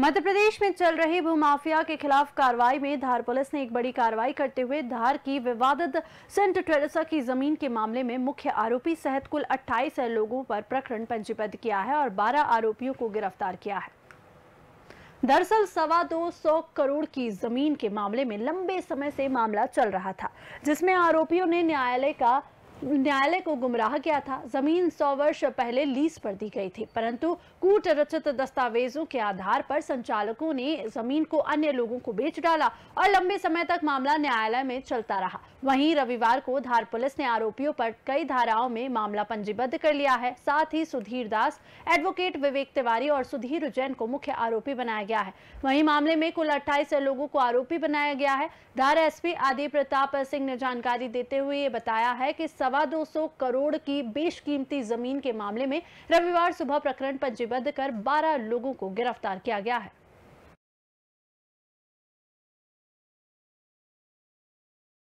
मध्य प्रदेश में चल रहे भूमाफिया के खिलाफ कार्रवाई में धार पुलिस ने एक बड़ी कार्रवाई करते हुए धार की विवादित सेंट टेरेसा की जमीन के मामले में मुख्य आरोपी सहित कुल 28 लोगों पर प्रकरण पंजीबद्ध किया है और 12 आरोपियों को गिरफ्तार किया है दरअसल सवा दो सौ करोड़ की जमीन के मामले में लंबे समय से मामला चल रहा था जिसमें आरोपियों ने न्यायालय का न्यायालय को गुमराह किया था जमीन सौ वर्ष पहले लीज पर दी गई थी परंतु कूट रचित दस्तावेजों के आधार पर संचालकों ने जमीन को अन्य लोगों को बेच डाला और लंबे समय तक मामला न्यायालय में चलता रहा वहीं रविवार को धार पुलिस ने आरोपियों पर कई धाराओं में मामला पंजीबद्ध कर लिया है साथ ही सुधीर दास एडवोकेट विवेक तिवारी और सुधीर जैन को मुख्य आरोपी बनाया गया है वही मामले में कुल अट्ठाईस लोगों को आरोपी बनाया गया है धार एस आदि प्रताप सिंह ने जानकारी देते हुए बताया है की सवा दो सौ करोड़ की बेशकीमती जमीन के मामले में रविवार सुबह प्रकरण पंजीबद्ध कर बारह लोगों को गिरफ्तार किया गया है